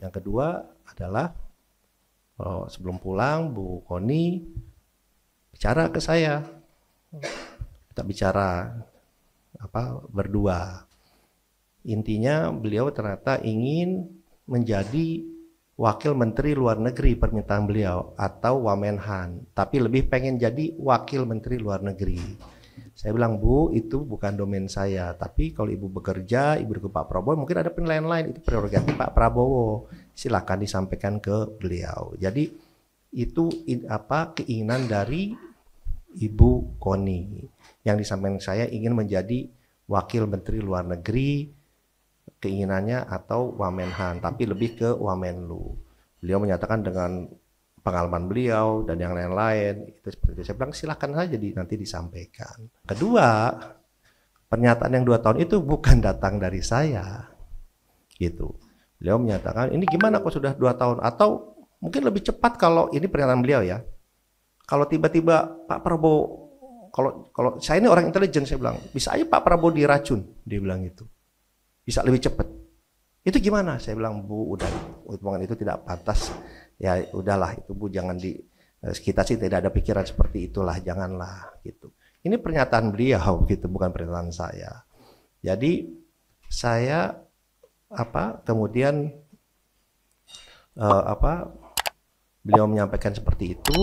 Yang kedua adalah oh, sebelum pulang Bu Koni bicara ke saya. Kita bicara apa berdua. Intinya beliau ternyata ingin menjadi wakil menteri luar negeri permintaan beliau atau Wamenhan, tapi lebih pengen jadi wakil menteri luar negeri. Saya bilang, Bu, itu bukan domain saya. Tapi kalau Ibu bekerja, Ibu ke Pak Prabowo, mungkin ada penilaian lain. Itu prerogatif Pak Prabowo. Silahkan disampaikan ke beliau. Jadi itu in, apa keinginan dari Ibu Koni. Yang disampaikan saya ingin menjadi Wakil Menteri Luar Negeri, keinginannya atau Wamenhan, tapi lebih ke Wamenlu. Beliau menyatakan dengan pengalaman beliau dan yang lain-lain itu seperti itu. Saya bilang silahkan saja di, nanti disampaikan. Kedua, pernyataan yang dua tahun itu bukan datang dari saya, gitu. Beliau menyatakan ini gimana kok sudah dua tahun atau mungkin lebih cepat kalau ini pernyataan beliau ya. Kalau tiba-tiba Pak Prabowo kalau kalau saya ini orang intelijen saya bilang bisa aja Pak Prabowo diracun dia bilang itu bisa lebih cepat itu gimana saya bilang Bu udah hubungan itu tidak pantas ya udahlah itu bu jangan di eh, kita sih tidak ada pikiran seperti itulah janganlah gitu ini pernyataan beliau gitu bukan pernyataan saya jadi saya apa kemudian uh, apa beliau menyampaikan seperti itu